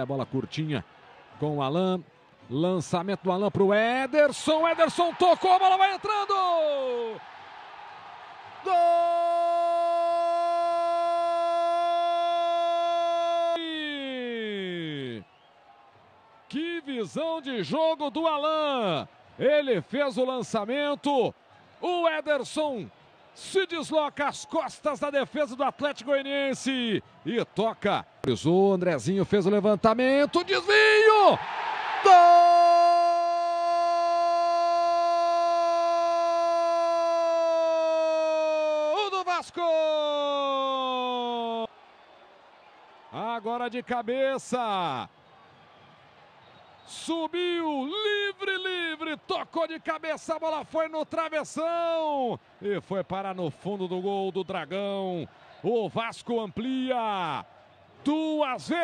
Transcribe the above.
É a bola curtinha com o Alain. Lançamento do Alain para o Ederson. Ederson tocou, a bola vai entrando! Gol! Que visão de jogo do Alain! Ele fez o lançamento. O Ederson se desloca as costas da defesa do Atlético Goianiense e toca. O Andrezinho fez o levantamento, desvio! Gol do Vasco! Agora de cabeça. Subiu, livre tocou de cabeça, a bola foi no travessão e foi parar no fundo do gol do Dragão. O Vasco amplia duas vezes.